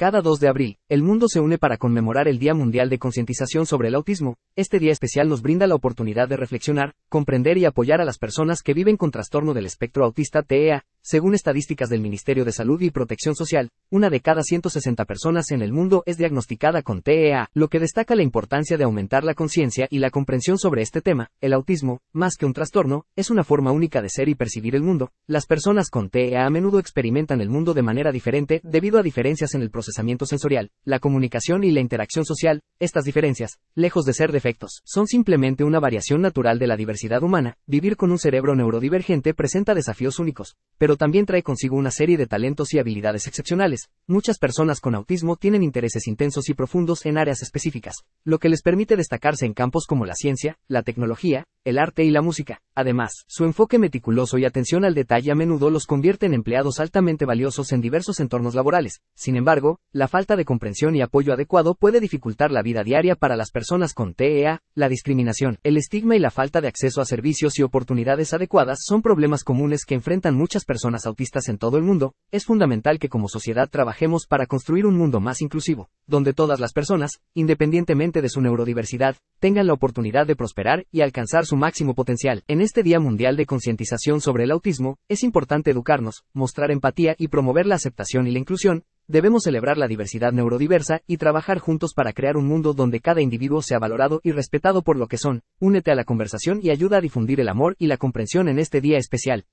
Cada 2 de abril, el mundo se une para conmemorar el Día Mundial de Concientización sobre el Autismo. Este día especial nos brinda la oportunidad de reflexionar, comprender y apoyar a las personas que viven con trastorno del espectro autista TEA. Según estadísticas del Ministerio de Salud y Protección Social, una de cada 160 personas en el mundo es diagnosticada con TEA, lo que destaca la importancia de aumentar la conciencia y la comprensión sobre este tema. El autismo, más que un trastorno, es una forma única de ser y percibir el mundo. Las personas con TEA a menudo experimentan el mundo de manera diferente debido a diferencias en el proceso sensorial, la comunicación y la interacción social, estas diferencias, lejos de ser defectos, son simplemente una variación natural de la diversidad humana, vivir con un cerebro neurodivergente presenta desafíos únicos, pero también trae consigo una serie de talentos y habilidades excepcionales. Muchas personas con autismo tienen intereses intensos y profundos en áreas específicas, lo que les permite destacarse en campos como la ciencia, la tecnología, el arte y la música. Además, su enfoque meticuloso y atención al detalle a menudo los convierte en empleados altamente valiosos en diversos entornos laborales. Sin embargo, la falta de comprensión y apoyo adecuado puede dificultar la vida diaria para las personas con TEA, la discriminación, el estigma y la falta de acceso a servicios y oportunidades adecuadas son problemas comunes que enfrentan muchas personas autistas en todo el mundo. Es fundamental que como sociedad trabajemos para construir un mundo más inclusivo, donde todas las personas, independientemente de su neurodiversidad, tengan la oportunidad de prosperar y alcanzar su su máximo potencial. En este Día Mundial de Concientización sobre el Autismo, es importante educarnos, mostrar empatía y promover la aceptación y la inclusión. Debemos celebrar la diversidad neurodiversa y trabajar juntos para crear un mundo donde cada individuo sea valorado y respetado por lo que son. Únete a la conversación y ayuda a difundir el amor y la comprensión en este día especial.